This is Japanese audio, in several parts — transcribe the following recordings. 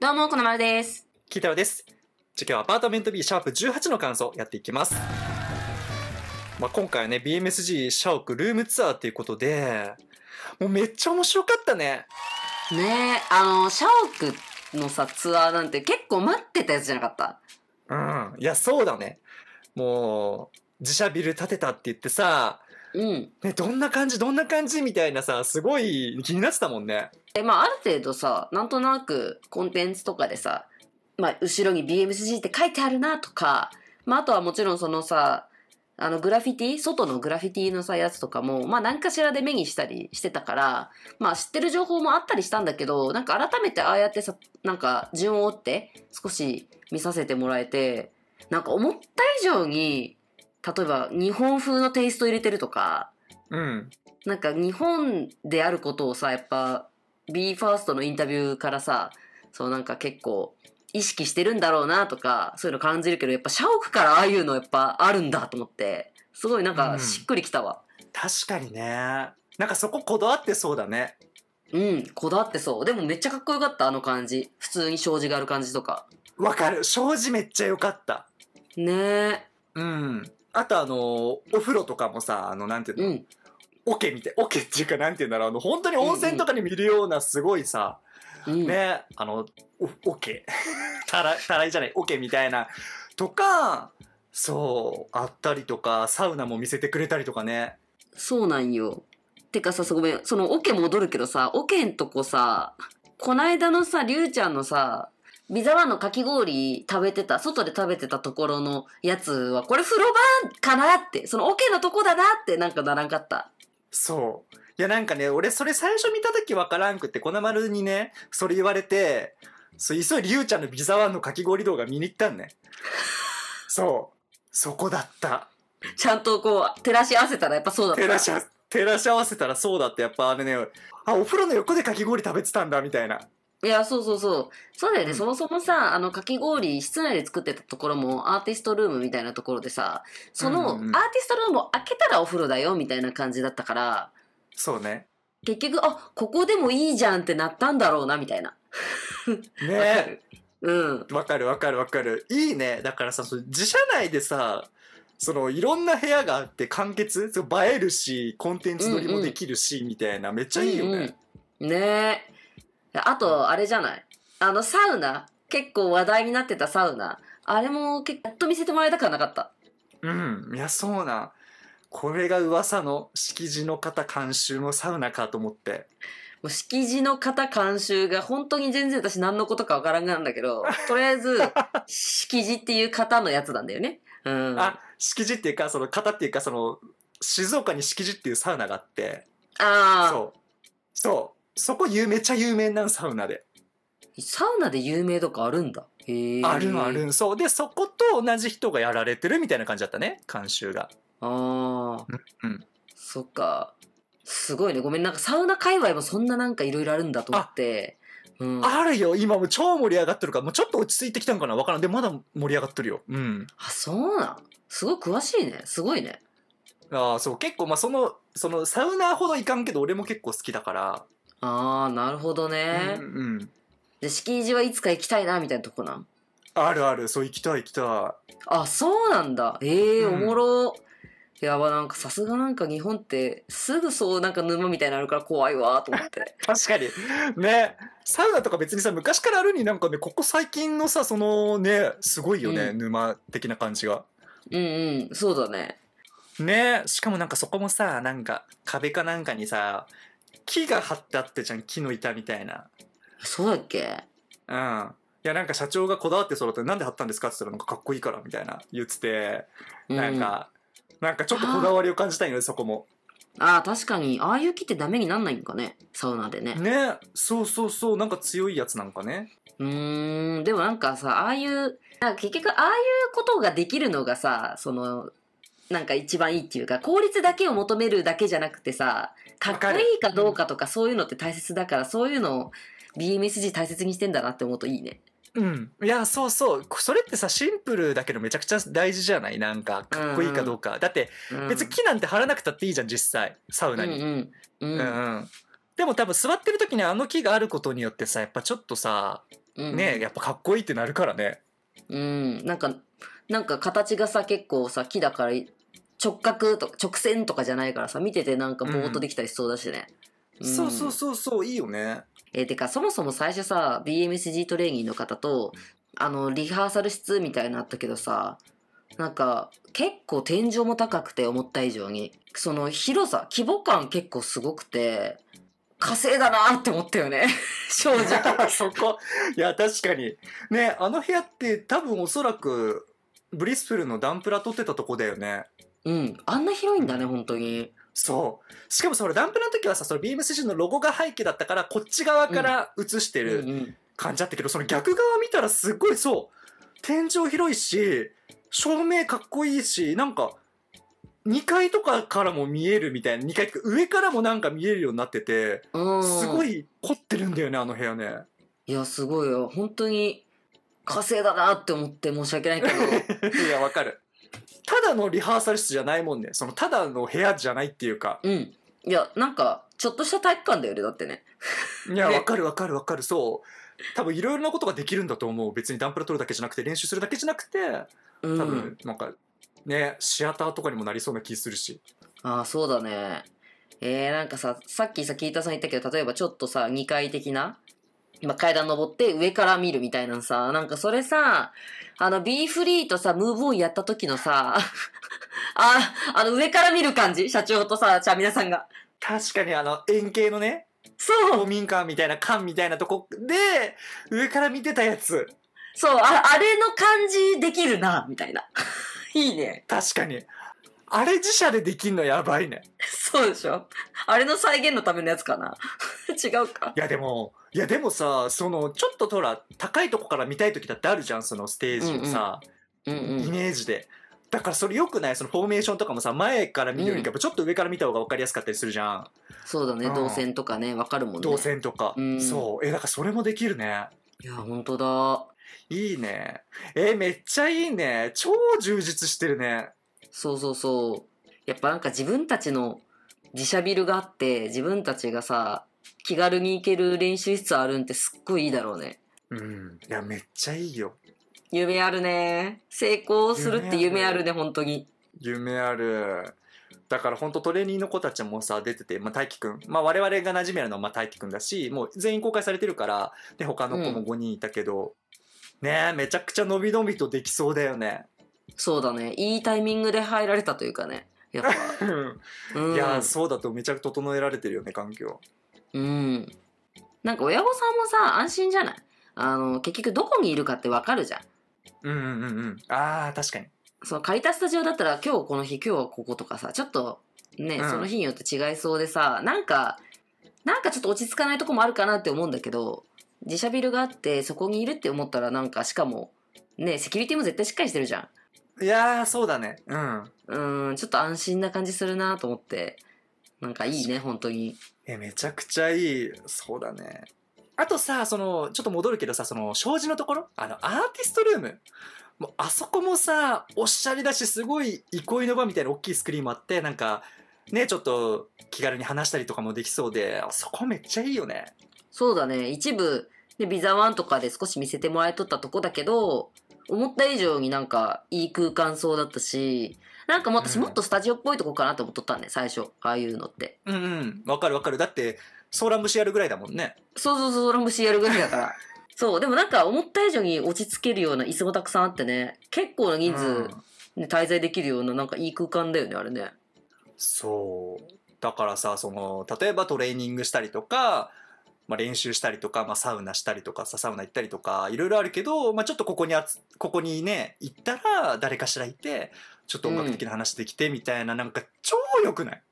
どうも、このまるです。キータロです。次回はアパートメント B シャープ18の感想やっていきます。まあ、今回はね、BMSG シャ社クルームツアーということで、もうめっちゃ面白かったね。ねえ、あの、シャ社クのさ、ツアーなんて結構待ってたやつじゃなかったうん。いや、そうだね。もう、自社ビル建てたって言ってさ、うんね、どんな感じどんな感じみたいなさすごい気になってたもんねえまあある程度さなんとなくコンテンツとかでさ、まあ、後ろに BMSG って書いてあるなとか、まあ、あとはもちろんそのさあのグラフィティ外のグラフィティのさやつとかも、まあ、何かしらで目にしたりしてたから、まあ、知ってる情報もあったりしたんだけどなんか改めてああやってさなんか順を追って少し見させてもらえてなんか思った以上に例えば日本風のテイスト入れてるとか、うん、なんか日本であることをさやっぱ BE:FIRST のインタビューからさそうなんか結構意識してるんだろうなとかそういうの感じるけどやっぱ社屋からああいうのやっぱあるんだと思ってすごいなんかしっくりきたわ、うん、確かにねなんかそここだわってそうだねうんこだわってそうでもめっちゃかっこよかったあの感じ普通に障子がある感じとかわかる障子めっちゃよかったねえうんあとあの、お風呂とかもさ、あの、なんていうの、うん、オケみたい、オケっていうかなんていうんだろう、あの、本当に温泉とかに見るようなすごいさ、うんうん、ね、あの、オケ、たら、たらいじゃない、オケみたいな、とか、そう、あったりとか、サウナも見せてくれたりとかね。そうなんよ。てかさ、ごめん、そのオケ戻るけどさ、オケんとこさ、こないだのさ、りゅうちゃんのさ、ビザワンのかき氷食べてた、外で食べてたところのやつは、これ風呂場かなって、そのオ、ケのとこだなってなんかならんかった。そう。いやなんかね、俺それ最初見た時わからんくって、この丸にね、それ言われて、そう急いでゆうちゃんのビザワンのかき氷動画見に行ったんね。そう。そこだった。ちゃんとこう、照らし合わせたらやっぱそうだった。照らし合わせ照らし合わせたらそうだってやっぱあれねあお風呂の横でかき氷食べてたんだみたいないや、そうそうそう。そうだよね。うん、そもそもさ、あの、かき氷、室内で作ってたところも、アーティストルームみたいなところでさ、その、アーティストルームを開けたらお風呂だよ、みたいな感じだったから。そうね。結局、あ、ここでもいいじゃんってなったんだろうな、みたいな。ね うん。わかるわかるわかる。いいね。だからさ、自社内でさ、そのいろんな部屋があって完結映えるしコンテンツ撮りもできるし、うんうん、みたいなめっちゃいいよね。うんうん、ねえ。あと、あれじゃないあの、サウナ結構話題になってたサウナ。あれも結やっと見せてもらいたくはなかった。うん。いや、そうな。これが噂の敷地の方監修のサウナかと思って。もう敷地の方監修が本当に全然私何のことかわからんなんだけど、とりあえず、敷地っていう方のやつなんだよね。うん。あ、敷地っていうか、その方っていうか、その、静岡に敷地っていうサウナがあって。ああ。そう。そそこ有めちゃ有名なんサウナで。サウナで有名とかあるんだ。へえ。あるあるそう。で、そこと同じ人がやられてるみたいな感じだったね。監修が。ああ。うん。そっか。すごいね。ごめん。なんかサウナ界隈もそんななんかいろいろあるんだと思って。うん、あるよ。今も超盛り上がってるから。もうちょっと落ち着いてきたんかなわからん。で、まだ盛り上がってるよ。うん。あ、そうなん。すごい詳しいね。すごいね。ああ、そう。結構、まあ、その、その、サウナほどいかんけど、俺も結構好きだから。ああ、なるほどね。うん、うん。で、敷地はいつか行きたいな、みたいなとこなん。あるある、そう、行きたい行きたい。あ、そうなんだ。ええー、おもろ。やばなんかさすがなんか日本ってすぐそうなんか沼みたいになるから怖いわと思って 確かにねサウナとか別にさ昔からあるになんかねここ最近のさそのねすごいよね、うん、沼的な感じがうんうんそうだねねしかもなんかそこもさなんか壁かなんかにさ木が張ってあってじゃん、木の板みたいな。そうだっけうん。いや、なんか社長がこだわって揃って、なんで張ったんですかって言ったら、なんかかっこいいからみたいな言ってて、なんか、うん、なんかちょっとこだわりを感じたいので、そこも。ああ、確かに。ああいう木ってダメになんないんかね。サウナでね。ね。そうそうそう。なんか強いやつなんかね。うーん。でもなんかさ、ああいう、なんか結局ああいうことができるのがさ、その、なんか一番いいっていうか、効率だけを求めるだけじゃなくてさ、かっこいいかどうかとかそういうのって大切だから、そういうのを BMSG 大切にしてんだなって思うといいね。うん。いや、そうそう。それってさ、シンプルだけどめちゃくちゃ大事じゃないなんか、かっこいいかどうか。うん、だって、別に木なんて張らなくたっていいじゃん、実際。サウナに。うん。でも多分座ってる時にあの木があることによってさ、やっぱちょっとさ、ね、やっぱかっこいいってなるからね。うん。なんか、なんか形がさ、結構さ、木だから、直角とか直線とかじゃないからさ、見ててなんかぼーっとできたりしそうだしね。うんうん、そうそうそうそう、いいよね。えー、てか、そもそも最初さ、BMSG トレーニーの方と、あの、リハーサル室みたいなのあったけどさ、なんか、結構天井も高くて、思った以上に。その広さ、規模感結構すごくて、火いだなって思ったよね 正直そこ いや確かにねあの部屋って多分おそらくブリスプルのダンプラ撮ってたとこだよねうん。あんな広いんだね、本当に。そう。しかもそのランプの時はさ、そのビームスジのロゴが背景だったから、こっち側から映してる感じだったけど、その逆側見たらすっごいそう、天井広いし、照明かっこいいし、なんか、2階とかからも見えるみたいな、2階上からもなんか見えるようになってて、すごい凝ってるんだよね、あの部屋ね。いや、すごいよ。本当に、火星だなって思って申し訳ないけど。いや、わかる。ただのリハーサル室じゃないもんねそのただの部屋じゃないっていうかうんいやなんかちょっとした体育館だよねだってねいや わかるわかるわかるそう多分いろいろなことができるんだと思う別にダンプラ取るだけじゃなくて練習するだけじゃなくて多分なんかねシアターとかにもなりそうな気するしああそうだねえー、なんかささっきさ聞いたさん言ったけど例えばちょっとさ2階的な今階段登って上から見るみたいなさ、なんかそれさ、あの、ビーフリーとさ、ムーブオンやった時のさ、あ、あの上から見る感じ社長とさ、じゃあ皆さんが。確かにあの、円形のね、そう公民館みたいな館みたいなとこで、上から見てたやつ。そう、あ、あれの感じできるな、みたいな。いいね。確かに。あれ自社でできんのやばいね。そうでしょあれの再現のためのやつかな 違うかいやでも、いやでもさ、その、ちょっととら、高いとこから見たい時だってあるじゃん、そのステージをさ、うんうん、イメージで。だからそれよくないそのフォーメーションとかもさ、前から見るよりか、ちょっと上から見た方が分かりやすかったりするじゃん。うん、そうだね、動線とかね、分かるもんね。動線とか。うん、そう。え、だからそれもできるね。いや、本当だ。いいね。え、めっちゃいいね。超充実してるね。そうそうそう。やっぱなんか自分たちの自社ビルがあって、自分たちがさ、気軽に行ける練習室あるんってすっごいいいだろうね。うん。いや、めっちゃいいよ。夢あるね。成功するって夢あるね、本当に。夢ある。だから本当トレーニーの子たちもさ出てて、まあ、大輝くん、まあ、我々が馴染めるのはまあ大輝くんだしもう全員公開されてるからで他の子も5人いたけど、うん、ねえめちゃくちゃ伸び伸びとできそうだよねそうだね。いいタイミングで入られたというかね。やっぱ。うん、いやそうだとめちゃくちゃ整えられてるよね、環境。うん。なんか親御さんもさ、安心じゃないあの、結局どこにいるかってわかるじゃん。うんうんうんうん。ああ、確かに。そう、借りたスタジオだったら今日この日、今日はこことかさ、ちょっとね、うん、その日によって違いそうでさ、なんか、なんかちょっと落ち着かないとこもあるかなって思うんだけど、自社ビルがあってそこにいるって思ったらなんかしかも、ね、セキュリティも絶対しっかりしてるじゃん。いやー、そうだね。うん。うん、ちょっと安心な感じするなと思って。なんかいいね、本当に。え、めちゃくちゃいい。そうだね。あとさ、その、ちょっと戻るけどさ、その、障子のところあの、アーティストルーム。もう、あそこもさ、おしゃれだし、すごい憩いの場みたいな大きいスクリーンもあって、なんか、ね、ちょっと気軽に話したりとかもできそうで、あそこめっちゃいいよね。そうだね、一部、ね、ビザワンとかで少し見せてもらえとったとこだけど、思った以上になんかいい空間そうだったし、なんかも私もっとスタジオっぽいとこかなと思っとったんで、最初。ああいうのって。うんうん。わかるわかる。だって、ソーラン節やるぐらいだもんね。そうそうそう、ソーラン節やるぐらいだから。そう、でもなんか思った以上に落ち着けるような椅子もたくさんあってね、結構な人数で滞在できるような、なんかいい空間だよね、あれね。そう。だからさ、その、例えばトレーニングしたりとか、まあ、練習したりとか、まあ、サウナしたりとかさサウナ行ったりとかいろいろあるけど、まあ、ちょっとここにあつここにね行ったら誰かしらいてちょっと音楽的な話できてみたいな、なんか超良くない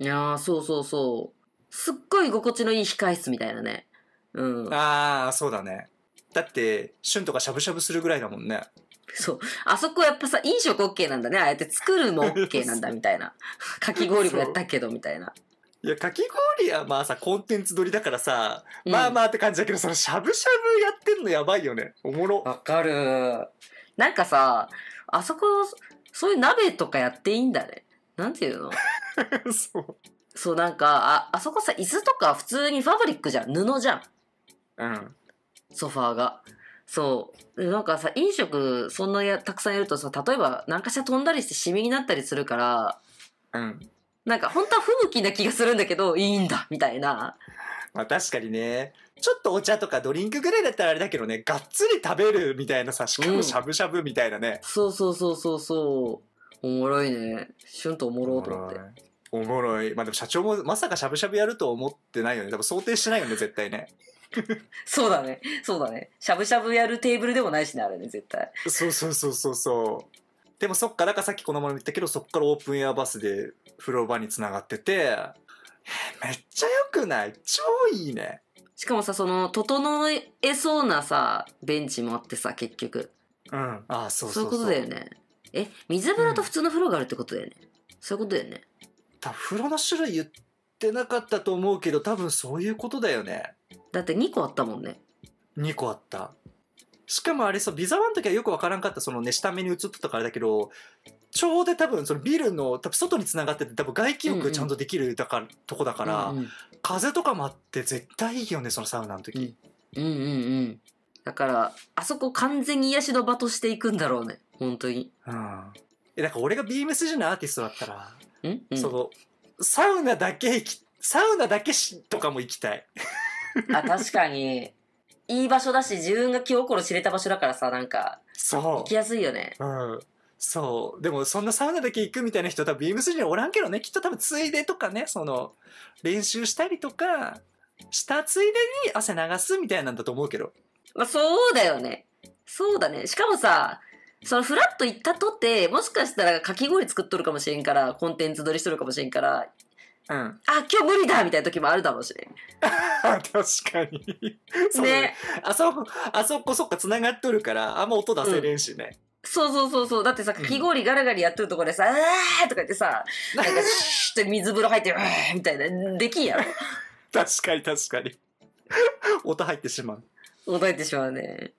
いやーそうそうそうすっごい居心地のいい控室みたいなねうんああそうだねだって旬とかしゃぶしゃぶするぐらいだもんねそう。あそこやっぱさ、飲食 OK なんだね。ああやって作るも OK なんだみたいな。かき氷もやったけどみたいな。いや、かき氷はまあさ、コンテンツ撮りだからさ、うんまあまあって感じだけど、そのしゃぶしゃぶやってんのやばいよね。おもろ。わかる。なんかさ、あそこ、そういう鍋とかやっていいんだね。なんていうの そう。そうなんか、あ、あそこさ、椅子とか普通にファブリックじゃん。布じゃん。うん。ソファーが。そう。なんかさ、飲食そんなやたくさんやるとさ、例えば何かしら飛んだりしてシミになったりするから、うん。なんか本当は不向きな気がするんだけど、いいんだみたいな。まあ確かにね。ちょっとお茶とかドリンクぐらいだったらあれだけどね、がっつり食べるみたいなさ、しかもしゃぶしゃぶみたいなね。うん、そうそうそうそうそう。おもろいね。シュンとおもろうと思って。おもろい。まあでも社長もまさかしゃぶしゃぶやると思ってないよね。多分想定してないよね、絶対ね。そうだね。そうだね。しゃぶしゃぶやるテーブルでもないしね、あれね、絶対。そうそうそうそうそう。でもそっかだからさっきこのまま言ったけど、そっからオープンエアバスで風呂場につながってて、めっちゃ良くない超いいね。しかもさ、その、整えそうなさ、ベンチもあってさ、結局。うん。ああ、そうそうそう。そういうことだよね。え、水風呂と普通の風呂があるってことだよね。うん、そういうことだよね。多分風呂の種類言ってなかったと思うけど、多分そういうことだよね。だって2個あったもんね。2個あった。しかもあれさ、ビザワン時はよくわからんかった、そのね、下目に映ってたからだけど、ちょうど多分そのビルの多分外につながってて多分外気浴ちゃんとできるだから、うんうん、とこだから、うんうん、風とかもあって絶対いいよねそのサウナの時、うん、うんうんうんだからあそこ完全に癒しの場としていくんだろうね本当にうんえだから俺が BMSG のアーティストだったら、うんうん、そのサウナだけサウナだけしとかも行きたいあ確かにいい場所だし、自分が気心知れた場所だからさ、なんか、そう。行きやすいよね。うん。そう。でも、そんなサウナだけ行くみたいな人多分ビームスにおらんけどね。きっと多分、ついでとかね、その、練習したりとか、したついでに汗流すみたいなんだと思うけど。まあ、そうだよね。そうだね。しかもさ、そのフラット行ったとって、もしかしたらかき氷作っとるかもしれんから、コンテンツ撮りしとるかもしれんから、うん、あ今日無理だみたいな時もあるだろうし、ね、確かにそうね、あそこあそこそっかつながっとるからあんま音出せれんしね、うん、そうそうそうそうだってさかき氷ガラガラやってるところでさ「あ、うん、とか言ってさなんかシュッて水風呂入って「うー」みたいなできんやろ確かに確かに音入ってしまう音入ってしまうね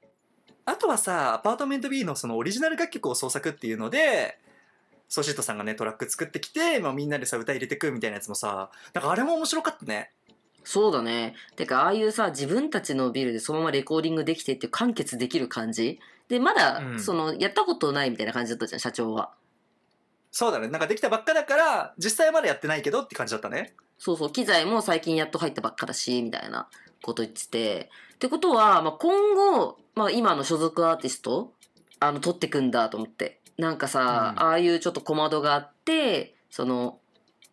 あとはさアパートメント B のそのオリジナル楽曲を創作っていうのでソシートさんがね、トラック作ってきて、まあ、みんなでさ、歌入れてくみたいなやつもさ、なんかあれも面白かったね。そうだね。てか、ああいうさ、自分たちのビルでそのままレコーディングできてって完結できる感じで、まだ、うんその、やったことないみたいな感じだったじゃん、社長は。そうだね。なんかできたばっかだから、実際はまだやってないけどって感じだったね。そうそう、機材も最近やっと入ったばっかだし、みたいなこと言ってて。ってことは、まあ、今後、まあ、今の所属アーティスト、あの、取ってくんだと思って。なんかさ、ああいうちょっと小窓があって、その、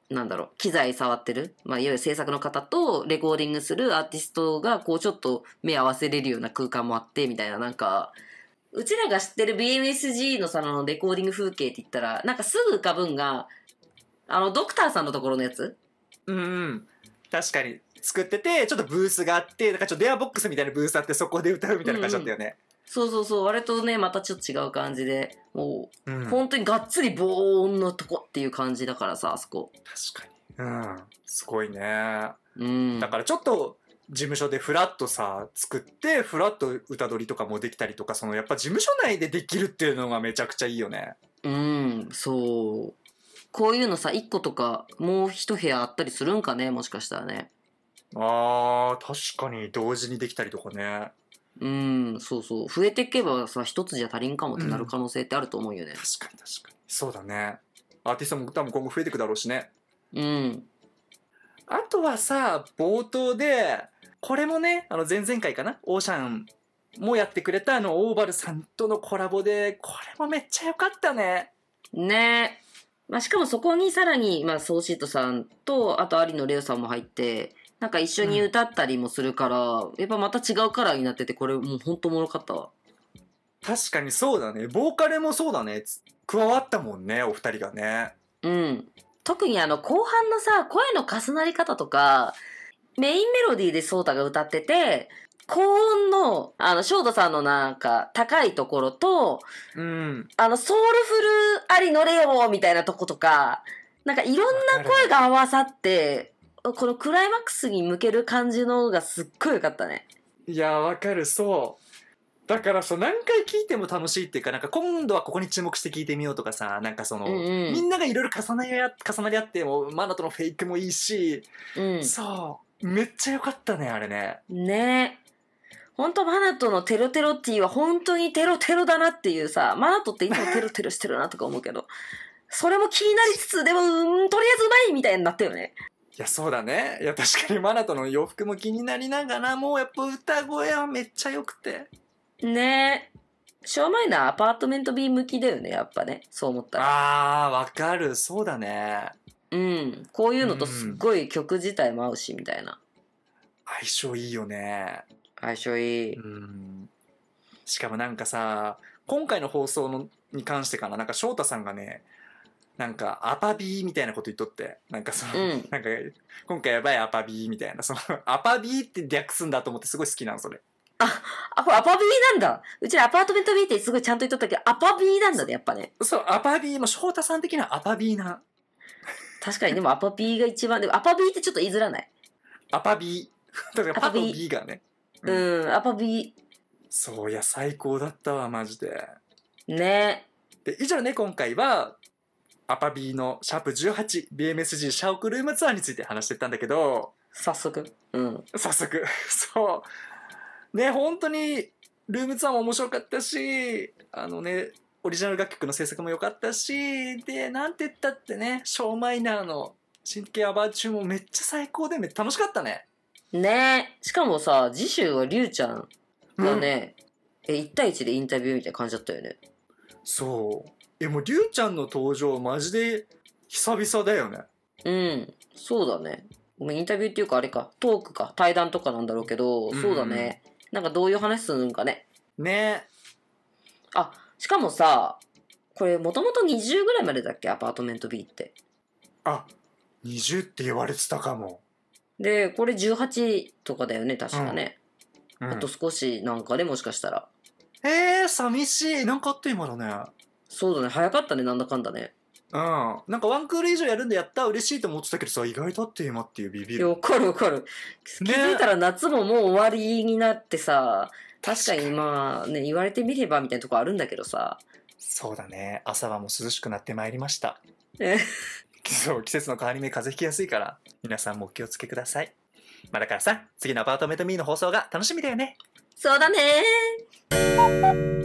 なんだろう、機材触ってる、まあ、いわゆる制作の方とレコーディングするアーティストが、こう、ちょっと目合わせれるような空間もあって、みたいな、なんか、うちらが知ってる BMSG のさ、の、レコーディング風景って言ったら、なんかすぐ浮かぶんが、あの、ドクターさんのところのやつうん、うん。確かに。作ってて、ちょっとブースがあって、なんかちょっと電話ボックスみたいなブースあって、そこで歌うみたいな感じだったよね。うんうんそうそうそう、あれとね、またちょっと違う感じで、もう、うん本当にがっつり防音のとこっていう感じだからさ、あそこ。確かに。うん。すごいね。うん。だからちょっと事務所でフラッとさ、作って、フラッと歌取りとかもできたりとか、そのやっぱ事務所内でできるっていうのがめちゃくちゃいいよね。うん、そう。こういうのさ、1個とか、もう1部屋あったりするんかね、もしかしたらね。あー、確かに同時にできたりとかね。うん、そうそう。増えていけばさ、一つじゃ足りんかもってなる可能性ってあると思うよね。うん、確かに確かに。そうだね。アーティストも多分今後増えていくだろうしね。うん。あとはさ、冒頭で、これもね、あの前々回かな、オーシャンもやってくれたあの、オーバルさんとのコラボで、これもめっちゃ良かったね。ねえ。まあ、しかもそこにさらに、まあ、ソーシートさんと、あと有野レオさんも入って、なんか一緒に歌ったりもするから、うん、やっぱまた違うカラーになってて、これもうほんともろかったわ。確かにそうだね。ボーカルもそうだね。加わったもんね、お二人がね。うん。特にあの、後半のさ、声の重なり方とか、メインメロディーでソータが歌ってて、高音の、あの、翔太さんのなんか、高いところと、うん。あの、ソウルフルありのレオみたいなとことか、なんかいろんな声が合わさって、このクライマックスに向ける感じのがすっごい良かったね。いやわかるそうだからさ何回聞いても楽しいっていうかなんか今度はここに注目して聞いてみようとかさなんかその、うんうん、みんながいろいろ重なり合重なり合ってもマナとのフェイクもいいし、うん、そうめっちゃ良かったねあれね。ね本当マナトのテロテロティは本当にテロテロだなっていうさマナトっていつもテロテロしてるなとか思うけどそれも気になりつつでも、うん、とりあえずうまいみたいになったよね。や、そうだね。いや、確かにマナとの洋服も気になりながら、もうやっぱ歌声はめっちゃ良くて。ねえ。まいなアパートメント B 向きだよね、やっぱね。そう思ったら。ああ、わかる。そうだね。うん。こういうのとすっごい曲自体も合うし、みたいな。相性いいよね。相性いい。うん。しかもなんかさ、今回の放送のに関してかな、なんか翔太さんがね、なんか、アパビーみたいなこと言っとって、なんかその、うん、なんか、今回やばいアパビーみたいな、その、アパビーって略すんだと思ってすごい好きなの、それ。あ、アパ、アパビーなんだ。うちらアパートメントビーってすごいちゃんと言っとったけど、アパビーなんだね、やっぱね。そう、アパビーも翔太さん的にはアパビーな。確かに、でもアパビーが一番、でもアパビーってちょっと言いづらない。アパビー。だからパとビーがね。うん、うん、アパビー。そういや、最高だったわ、マジで。ねで、以上ね、今回は、アパビーのシャープ 18BMSG シャオクルームツアーについて話してったんだけど早速うん早速 そうね本当にルームツアーも面白かったしあのねオリジナル楽曲の制作も良かったしでなんて言ったってねショーマイナーの神経アバーチューもめっちゃ最高でめっちゃ楽しかったねねしかもさ次週はりゅうちゃんがね、うん、え1対1でインタビューみたいな感じだったよねそうえ、もう、りゅうちゃんの登場、マジで、久々だよね。うん。そうだね。インタビューっていうか、あれか、トークか、対談とかなんだろうけど、うん、そうだね。なんかどういう話するんかね。ねあ、しかもさ、これ、もともと20ぐらいまでだっけアパートメント B って。あ、20って言われてたかも。で、これ18とかだよね、確かね。うんうん、あと少しなんかでもしかしたら。えー、寂しい。なんかあった今だね。そうだね、早かったね、なんだかんだね。うん。なんかワンクール以上やるんでやった嬉しいと思ってたけどさ、意外あって今っていうビビる。わかるわかる。気づいたら夏ももう終わりになってさ、確かにまあね、言われてみればみたいなとこあるんだけどさ。そうだね。朝はもう涼しくなってまいりました。そう季節の変わり目風邪ひきやすいから皆さんもお気をつけください、まあ、だからさ次の「アパートメントミーの放送が楽しみだよねそうだね